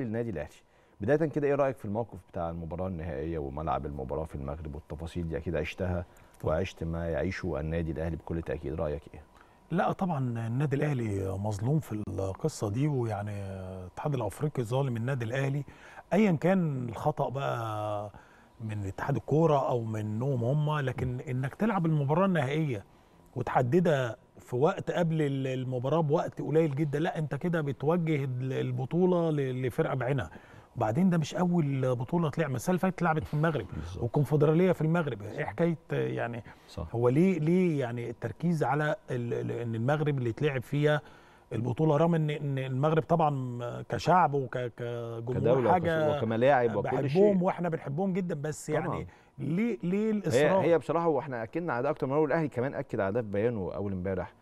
للنادي الاهلي بدايه كده ايه رايك في الموقف بتاع المباراه النهائيه وملعب المباراه في المغرب والتفاصيل دي اكيد عشتها وعشت ما يعيشه النادي الاهلي بكل تاكيد رايك ايه لا طبعا النادي الاهلي مظلوم في القصه دي ويعني الاتحاد الافريقي ظالم النادي الاهلي ايا كان الخطا بقى من اتحاد الكوره او منهم هم لكن انك تلعب المباراه النهائيه وتحددها في وقت قبل المباراه بوقت قليل جدا لا انت كده بتوجه البطوله لفرقه بعينها وبعدين ده مش اول بطوله طلع اللي فاتت اتلعبت في المغرب والكونفدراليه في المغرب ايه حكايه يعني صح. هو ليه ليه يعني التركيز على ان المغرب اللي اتلعب فيها البطوله رغم ان ان المغرب طبعا كشعب وكجمهور حاجه وكملاعب وكل شيء بحبهم واحنا بنحبهم جدا بس يعني طبعا. يعني ليه ليه الاصرار هي, هي بصراحه واحنا اكدنا على ده اكتر من مره والاهلي كمان اكد على ده في بيانه اول امبارح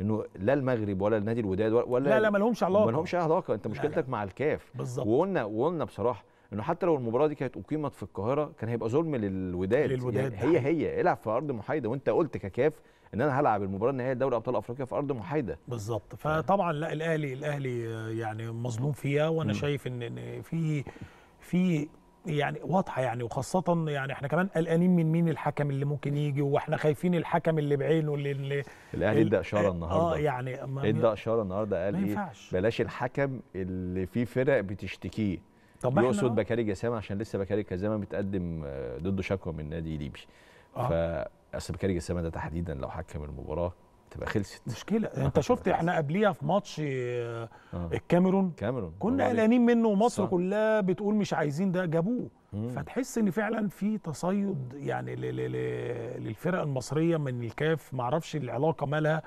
انه لا المغرب ولا النادي الوداد ولا لا لا مالهمش علاقه مالهمش اي علاقه انت مشكلتك لا لا. مع الكاف بالظبط وقلنا وقلنا بصراحه انه حتى لو المباراه دي كانت اقيمت في القاهره كان هيبقى ظلم للوداد, للوداد يعني هي هي العب في ارض محايده وانت قلت ككاف ان انا هلعب المباراه النهائيه لدوري ابطال افريقيا في ارض محايده بالظبط فطبعا لا الاهلي الاهلي يعني مظلوم فيها وانا م. شايف ان في في يعني واضحه يعني وخاصه يعني احنا كمان قلقانين من مين الحكم اللي ممكن يجي واحنا خايفين الحكم اللي بعينه اللي, اللي الاهلي ادى آه، يعني اشاره النهارده اه يعني ادى اشاره النهارده قال ايه بلاش الحكم اللي فيه فرق بتشتكيه طب يقصد بكاري جسام عشان لسه بكاري جسام بتقدم آه، ضده شكوى من نادي ليبي آه. فاصل بكاري جسام ده تحديدا لو حكم المباراه تبقى خلصت مشكله انت شفت احنا قبليها في ماتش آه. آه. الكاميرون كاميرون كنا قلقانين منه ومصر صح. كلها بتقول مش عايزين ده جابوه مم. فتحس ان فعلا في تصيد يعني للفرق المصريه من الكاف معرفش العلاقه مالها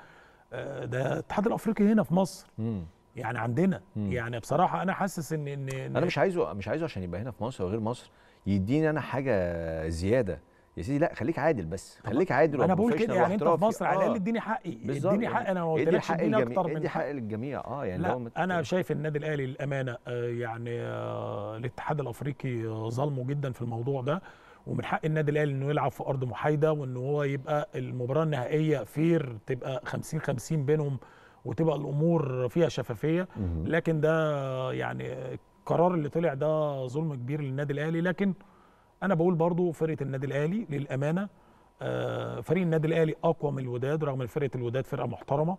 آه، ده الاتحاد الافريقي هنا في مصر مم. يعني عندنا مم. يعني بصراحه انا حاسس ان ان انا مش عايزه مش عايزه عشان يبقى هنا في مصر وغير مصر يديني انا حاجه زياده يا سيدي لا خليك عادل بس خليك عادل انا بقول كده يعني انت في مصر على الاقل آه. اديني حقي اديني حقي انا ما قلتلكش اديني اكتر من ادي حق للجميع اه يعني لا انا شايف النادي الاهلي الامانه آه يعني آه الاتحاد الافريقي آه ظلمه جدا في الموضوع ده ومن حق النادي الاهلي انه يلعب في ارض محايده وان هو يبقى المباراه النهائيه فير تبقى 50 50 بينهم وتبقى الامور فيها شفافيه لكن ده يعني القرار اللي طلع ده ظلم كبير للنادي الاهلي لكن انا بقول برضو فرقه النادي الاهلي للامانه آه، فريق النادي الاهلي اقوى من الوداد رغم ان فرقه الوداد فرقه محترمه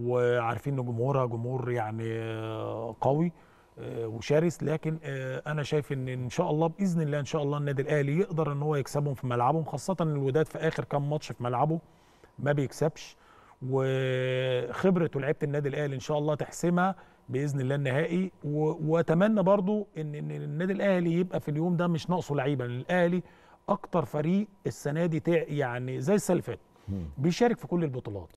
وعارفين ان جمهورها جمهور يعني آه، قوي آه، وشرس لكن انا شايف ان ان شاء الله باذن الله ان شاء الله النادي الاهلي يقدر ان هو يكسبهم في ملعبهم خاصه ان الوداد في اخر كام ماتش في ملعبه ما بيكسبش وخبرته لعيبه النادي الاهلي ان شاء الله تحسمها باذن الله النهائي واتمنى برضو ان ان النادي الاهلي يبقى في اليوم ده مش ناقصه لعيبه لان الاهلي اكتر فريق السنه دي يعني زي السلفات بيشارك في كل البطولات